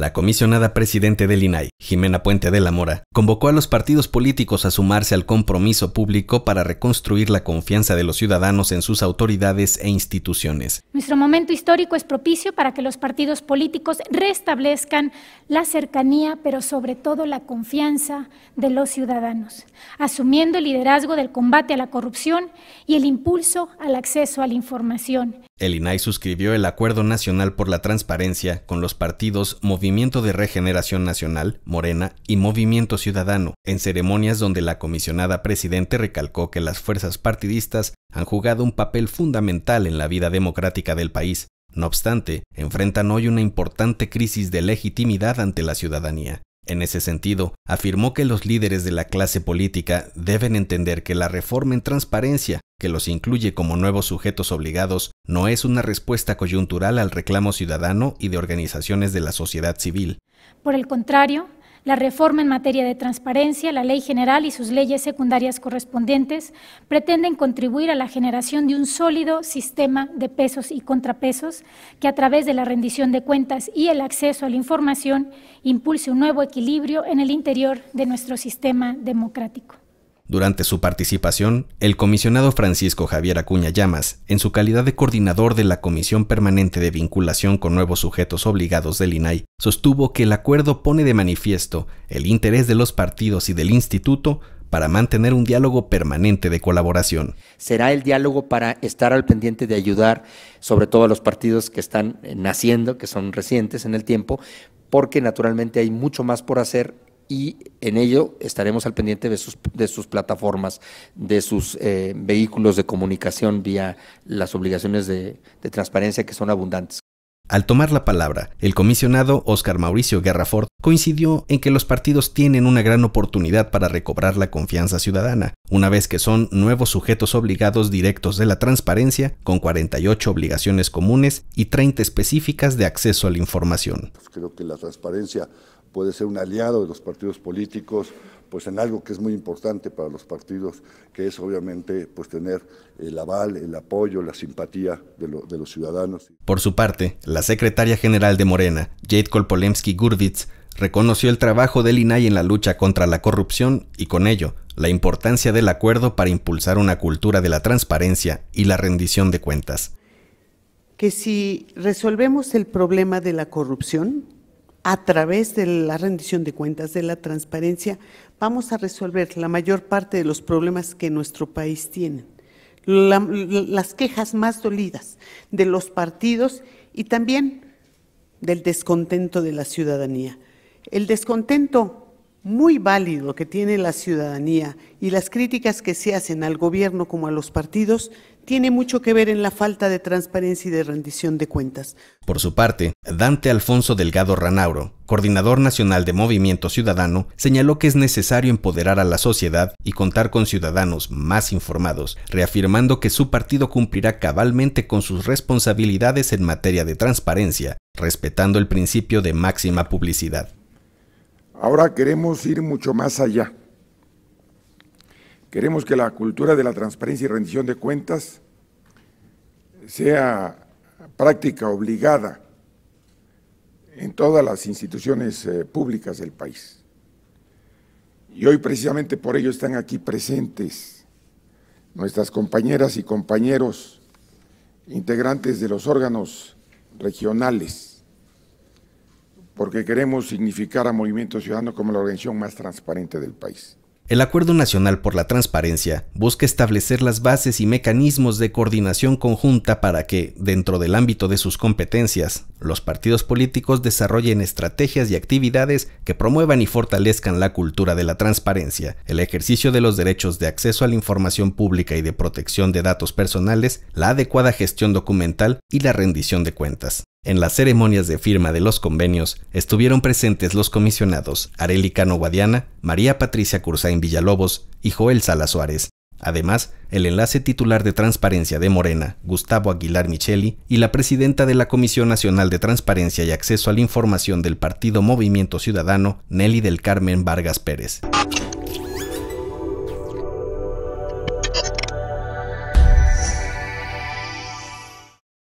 La comisionada presidente del INAI, Jimena Puente de la Mora, convocó a los partidos políticos a sumarse al compromiso público para reconstruir la confianza de los ciudadanos en sus autoridades e instituciones. Nuestro momento histórico es propicio para que los partidos políticos restablezcan la cercanía, pero sobre todo la confianza de los ciudadanos, asumiendo el liderazgo del combate a la corrupción y el impulso al acceso a la información el INAI suscribió el Acuerdo Nacional por la Transparencia con los partidos Movimiento de Regeneración Nacional, Morena y Movimiento Ciudadano, en ceremonias donde la comisionada presidente recalcó que las fuerzas partidistas han jugado un papel fundamental en la vida democrática del país. No obstante, enfrentan hoy una importante crisis de legitimidad ante la ciudadanía. En ese sentido, afirmó que los líderes de la clase política deben entender que la reforma en transparencia, que los incluye como nuevos sujetos obligados, no es una respuesta coyuntural al reclamo ciudadano y de organizaciones de la sociedad civil. Por el contrario, la reforma en materia de transparencia, la ley general y sus leyes secundarias correspondientes pretenden contribuir a la generación de un sólido sistema de pesos y contrapesos que a través de la rendición de cuentas y el acceso a la información impulse un nuevo equilibrio en el interior de nuestro sistema democrático. Durante su participación, el comisionado Francisco Javier Acuña Llamas, en su calidad de coordinador de la Comisión Permanente de Vinculación con Nuevos Sujetos Obligados del INAI, sostuvo que el acuerdo pone de manifiesto el interés de los partidos y del instituto para mantener un diálogo permanente de colaboración. Será el diálogo para estar al pendiente de ayudar, sobre todo a los partidos que están naciendo, que son recientes en el tiempo, porque naturalmente hay mucho más por hacer y en ello estaremos al pendiente de sus, de sus plataformas, de sus eh, vehículos de comunicación vía las obligaciones de transparencia que son abundantes. Al tomar la palabra, el comisionado Oscar Mauricio Guerrafort coincidió en que los partidos tienen una gran oportunidad para recobrar la confianza ciudadana, una vez que son nuevos sujetos obligados directos de la transparencia, con 48 obligaciones comunes y 30 específicas de acceso a la información. Pues creo que la transparencia puede ser un aliado de los partidos políticos, pues en algo que es muy importante para los partidos, que es obviamente pues tener el aval, el apoyo, la simpatía de, de los ciudadanos. Por su parte, la secretaria general de Morena, Jade Kolpolemsky-Gurditz, reconoció el trabajo del INAI en la lucha contra la corrupción y con ello la importancia del acuerdo para impulsar una cultura de la transparencia y la rendición de cuentas. Que si resolvemos el problema de la corrupción, a través de la rendición de cuentas, de la transparencia, vamos a resolver la mayor parte de los problemas que nuestro país tiene, las quejas más dolidas de los partidos y también del descontento de la ciudadanía. El descontento muy válido que tiene la ciudadanía y las críticas que se hacen al gobierno como a los partidos tiene mucho que ver en la falta de transparencia y de rendición de cuentas. Por su parte, Dante Alfonso Delgado Ranauro, coordinador nacional de Movimiento Ciudadano, señaló que es necesario empoderar a la sociedad y contar con ciudadanos más informados, reafirmando que su partido cumplirá cabalmente con sus responsabilidades en materia de transparencia, respetando el principio de máxima publicidad. Ahora queremos ir mucho más allá Queremos que la cultura de la transparencia y rendición de cuentas sea práctica obligada en todas las instituciones eh, públicas del país. Y hoy precisamente por ello están aquí presentes nuestras compañeras y compañeros integrantes de los órganos regionales, porque queremos significar a Movimiento Ciudadano como la organización más transparente del país. El Acuerdo Nacional por la Transparencia busca establecer las bases y mecanismos de coordinación conjunta para que, dentro del ámbito de sus competencias, los partidos políticos desarrollen estrategias y actividades que promuevan y fortalezcan la cultura de la transparencia, el ejercicio de los derechos de acceso a la información pública y de protección de datos personales, la adecuada gestión documental y la rendición de cuentas. En las ceremonias de firma de los convenios estuvieron presentes los comisionados Cano Guadiana, María Patricia Cursain Villalobos y Joel Sala Suárez. Además, el enlace titular de Transparencia de Morena, Gustavo Aguilar Micheli, y la presidenta de la Comisión Nacional de Transparencia y Acceso a la Información del Partido Movimiento Ciudadano, Nelly del Carmen Vargas Pérez.